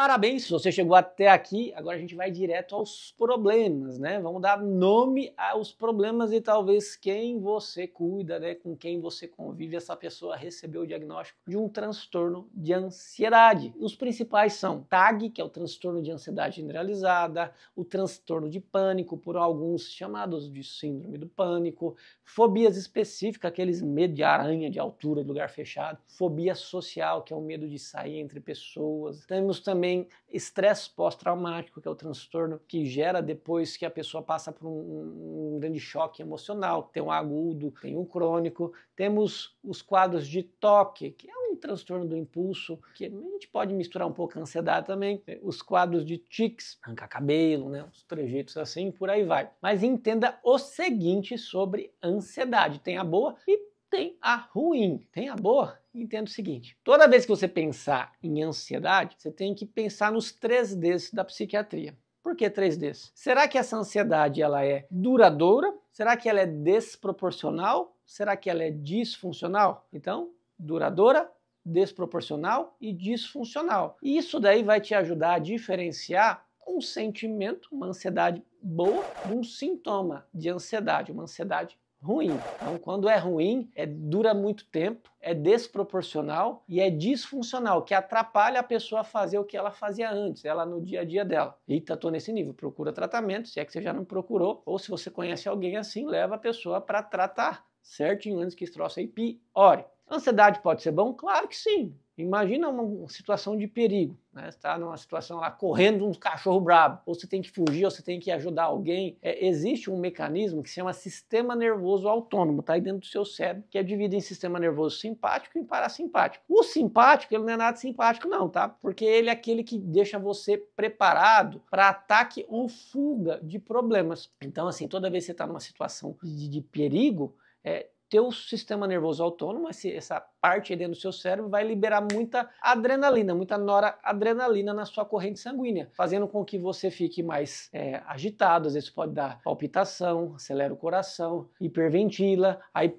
Parabéns, se você chegou até aqui, agora a gente vai direto aos problemas, né? Vamos dar nome aos problemas e talvez quem você cuida, né? Com quem você convive, essa pessoa recebeu o diagnóstico de um transtorno de ansiedade. Os principais são TAG, que é o transtorno de ansiedade generalizada, o transtorno de pânico, por alguns chamados de síndrome do pânico, fobias específicas, aqueles medo de aranha, de altura, de lugar fechado, fobia social, que é o medo de sair entre pessoas. Temos também também estresse pós-traumático, que é o transtorno que gera depois que a pessoa passa por um, um grande choque emocional. Tem um agudo, tem um crônico. Temos os quadros de toque, que é um transtorno do impulso, que a gente pode misturar um pouco a ansiedade também. Os quadros de tics, arrancar cabelo, né? Os trejeitos assim, por aí vai. Mas entenda o seguinte sobre ansiedade. Tem a boa e tem a ruim, tem a boa. Entenda o seguinte: toda vez que você pensar em ansiedade, você tem que pensar nos três Ds da psiquiatria. Por que 3Ds? Será que essa ansiedade ela é duradoura? Será que ela é desproporcional? Será que ela é disfuncional? Então, duradoura, desproporcional e disfuncional. Isso daí vai te ajudar a diferenciar um sentimento, uma ansiedade boa, de um sintoma de ansiedade, uma ansiedade ruim. Então, quando é ruim, é, dura muito tempo, é desproporcional e é disfuncional, que atrapalha a pessoa a fazer o que ela fazia antes, ela no dia a dia dela. Eita, tô nesse nível, procura tratamento, se é que você já não procurou, ou se você conhece alguém assim, leva a pessoa para tratar certinho antes que estroça troço aí piore. Ansiedade pode ser bom? Claro que sim. Imagina uma situação de perigo, né? está numa situação lá correndo um cachorro brabo, ou você tem que fugir, ou você tem que ajudar alguém. É, existe um mecanismo que se chama sistema nervoso autônomo, tá aí dentro do seu cérebro, que é dividido em sistema nervoso simpático e parasimpático. O simpático, ele não é nada simpático não, tá? Porque ele é aquele que deixa você preparado para ataque ou fuga de problemas. Então, assim, toda vez que você está numa situação de, de perigo, é, teu sistema nervoso autônomo, essa parte dentro do seu cérebro, vai liberar muita adrenalina, muita noradrenalina na sua corrente sanguínea, fazendo com que você fique mais é, agitado. Às vezes pode dar palpitação, acelera o coração, hiperventila, aí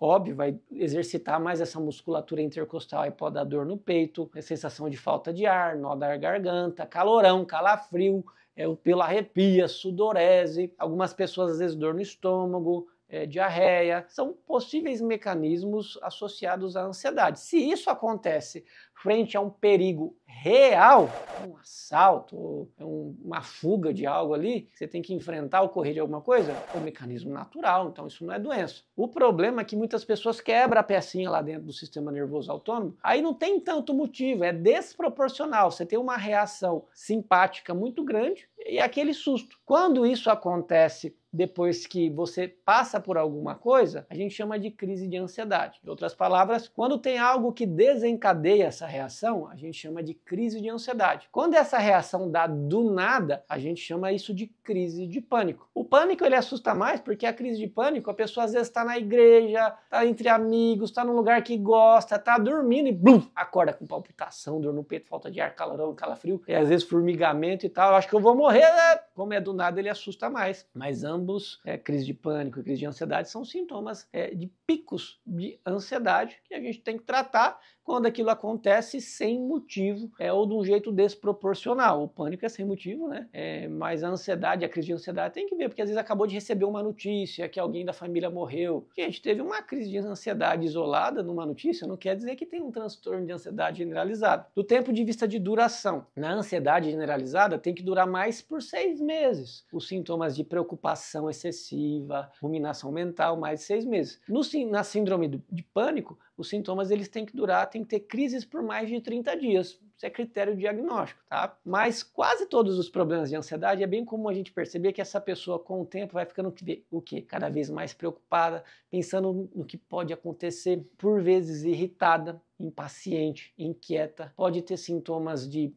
óbvio, vai exercitar mais essa musculatura intercostal e pode dar dor no peito, é, sensação de falta de ar, nó da garganta, calorão, calafrio, é, o pelo arrepia, sudorese, algumas pessoas às vezes dor no estômago, é, diarreia, são possíveis mecanismos associados à ansiedade. Se isso acontece frente a um perigo real, um assalto, é uma fuga de algo ali, você tem que enfrentar ou correr de alguma coisa, é um mecanismo natural, então isso não é doença. O problema é que muitas pessoas quebram a pecinha lá dentro do sistema nervoso autônomo, aí não tem tanto motivo, é desproporcional. Você tem uma reação simpática muito grande e aquele susto. Quando isso acontece depois que você passa por alguma coisa, a gente chama de crise de ansiedade. Em outras palavras, quando tem algo que desencadeia essa reação, a gente chama de crise de ansiedade. Quando essa reação dá do nada, a gente chama isso de crise de pânico. O pânico ele assusta mais porque a crise de pânico, a pessoa às vezes está na igreja, está entre amigos, está num lugar que gosta, está dormindo e blum, acorda com palpitação, dor no peito, falta de ar, calorão, calafrio, e às vezes formigamento e tal. acho que eu vou morrer morrer, né? como é do nada, ele assusta mais. Mas ambos, é, crise de pânico e crise de ansiedade, são sintomas é, de picos de ansiedade que a gente tem que tratar quando aquilo acontece sem motivo é, ou de um jeito desproporcional. O pânico é sem motivo, né? É, mas a ansiedade, a crise de ansiedade, tem que ver, porque às vezes acabou de receber uma notícia que alguém da família morreu. Gente, teve uma crise de ansiedade isolada numa notícia, não quer dizer que tem um transtorno de ansiedade generalizado. Do tempo de vista de duração, na ansiedade generalizada, tem que durar mais por seis meses. Os sintomas de preocupação excessiva, ruminação mental, mais de seis meses. No, na síndrome de pânico, os sintomas eles têm que durar, têm que ter crises por mais de 30 dias. Isso é critério diagnóstico, tá? Mas quase todos os problemas de ansiedade é bem comum a gente perceber que essa pessoa com o tempo vai ficando o quê? Cada vez mais preocupada, pensando no que pode acontecer, por vezes irritada, impaciente, inquieta, pode ter sintomas de,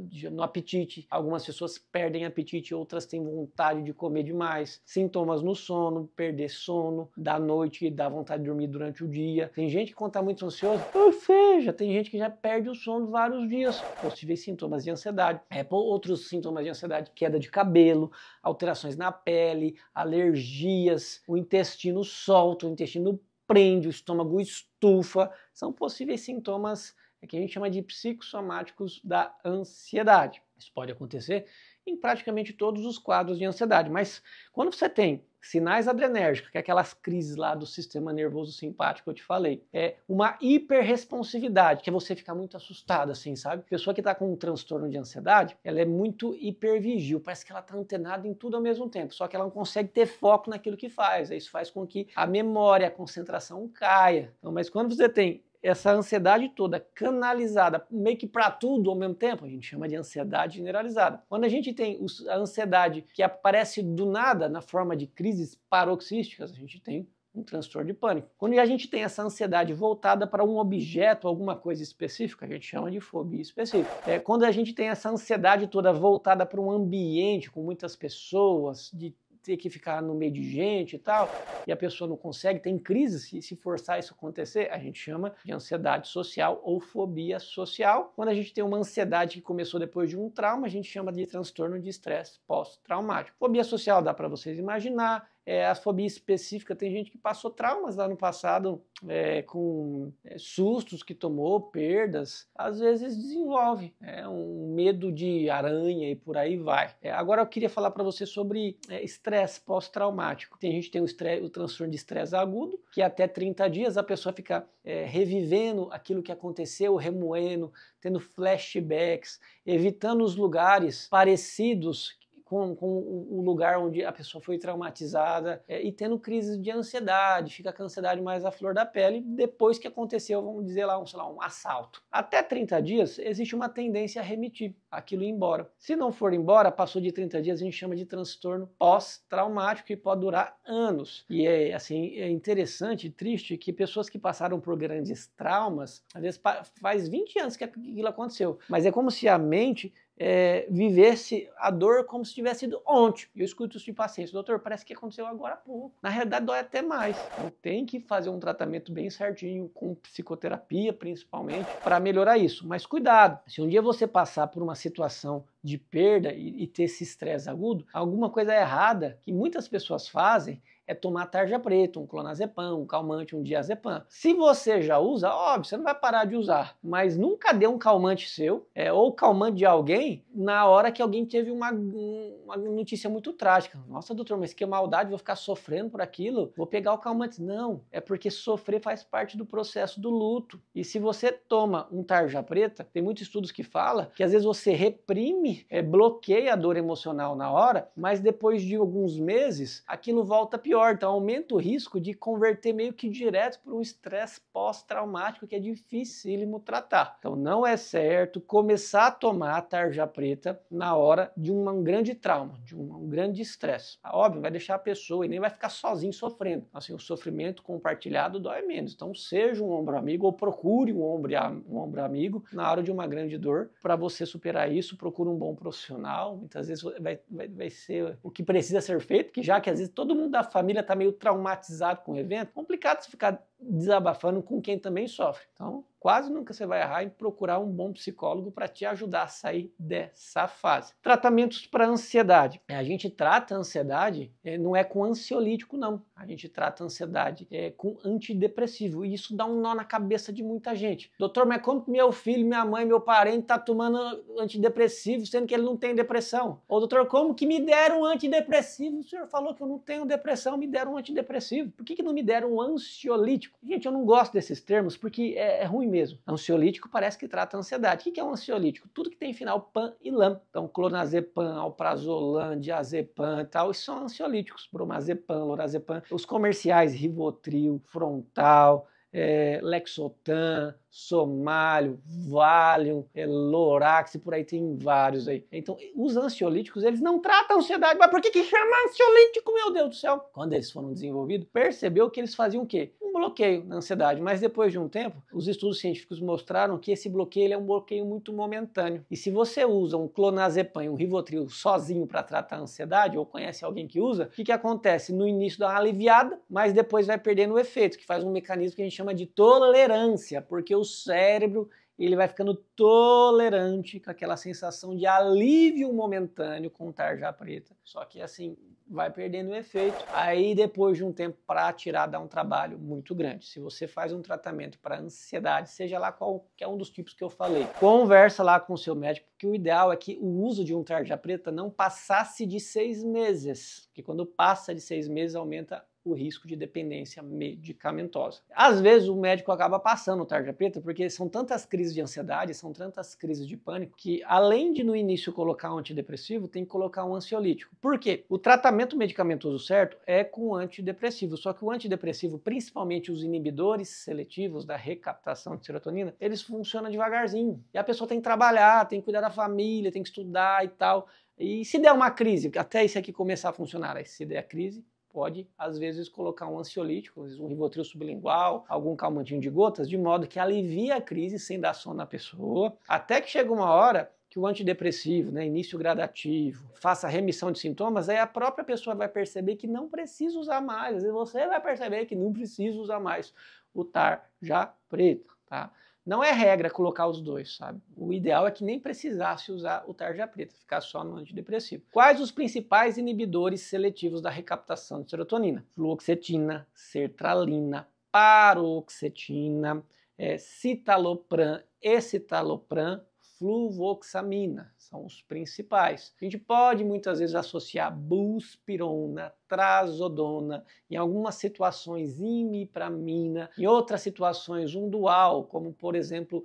de, no apetite. Algumas pessoas perdem apetite, outras têm vontade de comer demais. Sintomas no sono, perder sono, da noite, dá vontade de dormir durante o dia. Tem gente que quando está muito ansioso, ou seja, tem gente que já perde o sono vários dias. Possíveis sintomas de ansiedade. É, outros sintomas de ansiedade, queda de cabelo, alterações na pele, alergias, o intestino solto, o intestino prende, o estômago estufa, são possíveis sintomas é que a gente chama de psicossomáticos da ansiedade. Isso pode acontecer em praticamente todos os quadros de ansiedade, mas quando você tem sinais adrenérgicos, que é aquelas crises lá do sistema nervoso simpático que eu te falei. É uma hiperresponsividade, que é você ficar muito assustado, assim, sabe? Pessoa que está com um transtorno de ansiedade, ela é muito hipervigil, parece que ela está antenada em tudo ao mesmo tempo, só que ela não consegue ter foco naquilo que faz. Isso faz com que a memória, a concentração caia. Então, mas quando você tem essa ansiedade toda canalizada meio que para tudo ao mesmo tempo, a gente chama de ansiedade generalizada. Quando a gente tem a ansiedade que aparece do nada na forma de crises paroxísticas, a gente tem um transtorno de pânico. Quando a gente tem essa ansiedade voltada para um objeto, alguma coisa específica, a gente chama de fobia específica. É quando a gente tem essa ansiedade toda voltada para um ambiente com muitas pessoas, de ter que ficar no meio de gente e tal, e a pessoa não consegue, tem crise, se, se forçar isso acontecer, a gente chama de ansiedade social ou fobia social. Quando a gente tem uma ansiedade que começou depois de um trauma, a gente chama de transtorno de estresse pós-traumático. Fobia social dá para vocês imaginar, é, a fobia específica. Tem gente que passou traumas lá no passado é, com é, sustos que tomou, perdas. Às vezes desenvolve é, um medo de aranha e por aí vai. É, agora eu queria falar para você sobre é, estresse pós-traumático. Tem gente que tem o, estresse, o transtorno de estresse agudo, que é até 30 dias a pessoa fica revivendo aquilo que aconteceu, remoendo, tendo flashbacks, evitando os lugares parecidos com, com o lugar onde a pessoa foi traumatizada é, e tendo crises de ansiedade, fica com a ansiedade mais à flor da pele depois que aconteceu, vamos dizer lá, um, lá, um assalto. Até 30 dias existe uma tendência a remitir, aquilo ir embora. Se não for embora, passou de 30 dias, a gente chama de transtorno pós-traumático e pode durar anos. E é assim, é interessante e triste que pessoas que passaram por grandes traumas, às vezes faz 20 anos que aquilo aconteceu, mas é como se a mente é, vivesse a dor como se tivesse sido ontem. Eu escuto isso de pacientes, doutor, parece que aconteceu agora há pouco. Na realidade, dói até mais. Então, tem que fazer um tratamento bem certinho, com psicoterapia principalmente, para melhorar isso. Mas cuidado, se um dia você passar por uma situação de perda e, e ter esse estresse agudo, alguma coisa errada que muitas pessoas fazem é tomar tarja preta, um clonazepam, um calmante, um diazepam. Se você já usa, óbvio, você não vai parar de usar, mas nunca dê um calmante seu é, ou calmante de alguém na hora que alguém teve uma, uma notícia muito trágica. Nossa, doutor, mas que maldade, vou ficar sofrendo por aquilo, vou pegar o calmante. Não, é porque sofrer faz parte do processo do luto. E se você toma um tarja preta, tem muitos estudos que falam que às vezes você reprime é, bloqueia a dor emocional na hora, mas depois de alguns meses aquilo volta pior. Então aumenta o risco de converter meio que direto para um estresse pós-traumático que é dificílimo tratar. Então não é certo começar a tomar a tarja preta na hora de um grande trauma, de um grande estresse. Ah, óbvio, vai deixar a pessoa e nem vai ficar sozinho sofrendo. Assim, o sofrimento compartilhado dói menos. Então seja um ombro amigo ou procure um ombro, um ombro amigo na hora de uma grande dor para você superar isso. Procure um bom profissional, muitas vezes vai, vai, vai ser o que precisa ser feito, que já que às vezes todo mundo da família está meio traumatizado com o evento, complicado se ficar desabafando com quem também sofre. Então, quase nunca você vai errar em procurar um bom psicólogo para te ajudar a sair dessa fase. Tratamentos para ansiedade. É, a gente trata a ansiedade, é, não é com ansiolítico, não. A gente trata a ansiedade é, com antidepressivo. E isso dá um nó na cabeça de muita gente. Doutor, mas como meu filho, minha mãe, meu parente tá tomando antidepressivo, sendo que ele não tem depressão? Ou, doutor, como que me deram um antidepressivo? O senhor falou que eu não tenho depressão, me deram um antidepressivo. Por que, que não me deram um ansiolítico? ansiolítico. Gente, eu não gosto desses termos porque é, é ruim mesmo. Ansiolítico parece que trata ansiedade. O que é um ansiolítico? Tudo que tem final pan e lam. Então, clonazepam, alprazolam, diazepam e tal, isso são ansiolíticos. Bromazepam, lorazepam. Os comerciais, Rivotril, Frontal, é, Lexotan, Somalio, Valium, Lorax, por aí tem vários aí. Então, os ansiolíticos, eles não tratam a ansiedade, mas por que, que chama ansiolítico, meu Deus do céu? Quando eles foram desenvolvidos, percebeu que eles faziam o quê? Um bloqueio na ansiedade, mas depois de um tempo, os estudos científicos mostraram que esse bloqueio é um bloqueio muito momentâneo. E se você usa um clonazepam, um Rivotril sozinho para tratar a ansiedade, ou conhece alguém que usa, o que, que acontece? No início dá uma aliviada, mas depois vai perdendo o efeito, que faz um mecanismo que a gente chama de tolerância, porque o seu cérebro ele vai ficando tolerante com aquela sensação de alívio momentâneo com tarja preta. Só que assim, vai perdendo o efeito. Aí depois de um tempo para tirar dá um trabalho muito grande. Se você faz um tratamento para ansiedade, seja lá qualquer é um dos tipos que eu falei, conversa lá com o seu médico, porque o ideal é que o uso de um tarja preta não passasse de seis meses, porque quando passa de seis meses aumenta o risco de dependência medicamentosa. Às vezes o médico acaba passando o tarja preta porque são tantas crises de ansiedade, são tantas crises de pânico que além de no início colocar um antidepressivo, tem que colocar um ansiolítico. Por quê? O tratamento medicamentoso certo é com antidepressivo, só que o antidepressivo, principalmente os inibidores seletivos da recaptação de serotonina, eles funcionam devagarzinho. E a pessoa tem que trabalhar, tem que cuidar da família, tem que estudar e tal. E se der uma crise, até isso aqui começar a funcionar, aí se der a crise, pode, às vezes, colocar um ansiolítico, um rivotril sublingual, algum calmantinho de gotas, de modo que alivia a crise sem dar sono na pessoa, até que chega uma hora que o antidepressivo, né, início gradativo, faça remissão de sintomas, aí a própria pessoa vai perceber que não precisa usar mais. Às vezes você vai perceber que não precisa usar mais o tar já preto, tá? Não é regra colocar os dois, sabe? O ideal é que nem precisasse usar o tarja preta, ficar só no antidepressivo. Quais os principais inibidores seletivos da recaptação de serotonina? Fluoxetina, sertralina, paroxetina, é, citalopram, escitalopram fluvoxamina, são os principais. A gente pode muitas vezes associar buspirona, trazodona, em algumas situações imipramina, em outras situações um dual, como por exemplo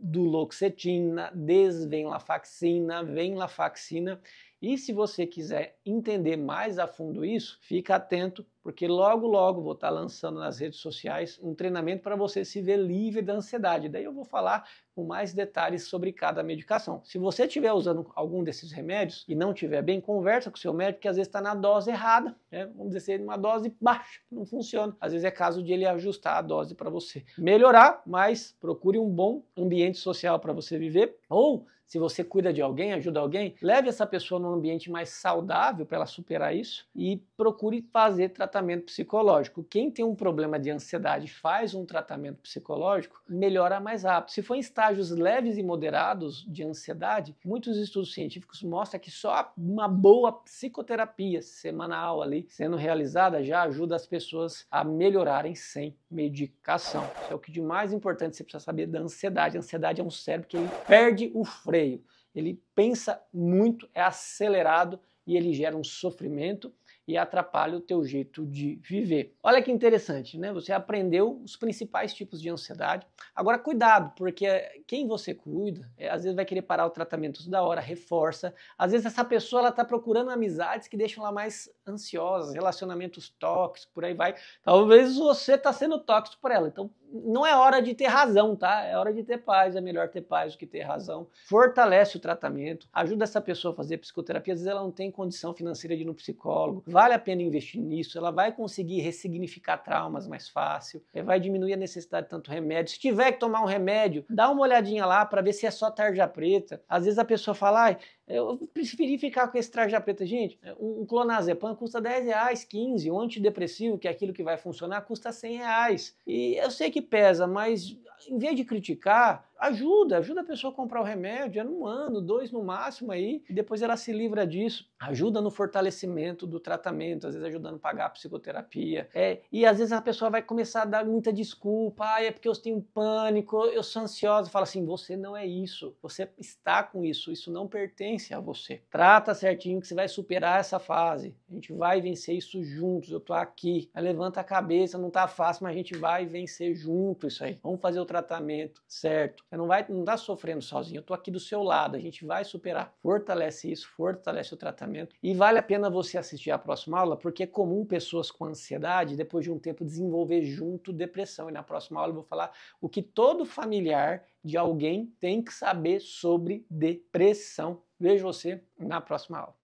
duloxetina, desvenlafaxina, venlafaxina e se você quiser entender mais a fundo isso, fica atento, porque logo logo vou estar lançando nas redes sociais um treinamento para você se ver livre da ansiedade. Daí eu vou falar com mais detalhes sobre cada medicação. Se você estiver usando algum desses remédios e não estiver bem, conversa com o seu médico, que às vezes está na dose errada, né? vamos dizer numa uma dose baixa, não funciona. Às vezes é caso de ele ajustar a dose para você melhorar, mas procure um bom ambiente social para você viver ou se você cuida de alguém, ajuda alguém, leve essa pessoa num ambiente mais saudável para ela superar isso e procure fazer tratamento psicológico. Quem tem um problema de ansiedade faz um tratamento psicológico, melhora mais rápido. Se for em estágios leves e moderados de ansiedade, muitos estudos científicos mostram que só uma boa psicoterapia semanal ali sendo realizada já ajuda as pessoas a melhorarem sem medicação. Isso é o que de mais importante você precisa saber da ansiedade. A ansiedade é um cérebro que ele perde o freio freio. Ele pensa muito, é acelerado e ele gera um sofrimento e atrapalha o teu jeito de viver. Olha que interessante, né? Você aprendeu os principais tipos de ansiedade. Agora cuidado, porque quem você cuida, é, às vezes vai querer parar o tratamento da hora, reforça. Às vezes essa pessoa ela tá procurando amizades que deixam ela mais ansiosa, relacionamentos tóxicos, por aí vai. Talvez você tá sendo tóxico por ela. Então não é hora de ter razão, tá? É hora de ter paz. É melhor ter paz do que ter razão. Fortalece o tratamento, ajuda essa pessoa a fazer psicoterapia. Às vezes ela não tem condição financeira de ir no psicólogo. Vale a pena investir nisso. Ela vai conseguir ressignificar traumas mais fácil. Eh, vai diminuir a necessidade de tanto remédio. Se tiver que tomar um remédio, dá uma olhadinha lá para ver se é só tarja preta. Às vezes a pessoa fala, ah, eu preferi ficar com esse traje de preta. Gente, é, um clonazepam custa 10 reais, 15. Um antidepressivo, que é aquilo que vai funcionar, custa 100 reais. E eu sei que pesa, mas em vez de criticar, Ajuda, ajuda a pessoa a comprar o remédio, é num ano, dois no máximo aí, e depois ela se livra disso. Ajuda no fortalecimento do tratamento, às vezes ajudando a pagar a psicoterapia. É, e às vezes a pessoa vai começar a dar muita desculpa, ah, é porque eu tenho pânico, eu sou ansiosa. Fala assim, você não é isso, você está com isso, isso não pertence a você. Trata certinho que você vai superar essa fase. A gente vai vencer isso juntos, eu tô aqui. Aí levanta a cabeça, não tá fácil, mas a gente vai vencer junto isso aí. Vamos fazer o tratamento certo. Você não vai, não está sofrendo sozinho. Eu estou aqui do seu lado. A gente vai superar. Fortalece isso, fortalece o tratamento e vale a pena você assistir a próxima aula, porque é comum pessoas com ansiedade depois de um tempo desenvolver junto depressão. E na próxima aula eu vou falar o que todo familiar de alguém tem que saber sobre depressão. Vejo você na próxima aula.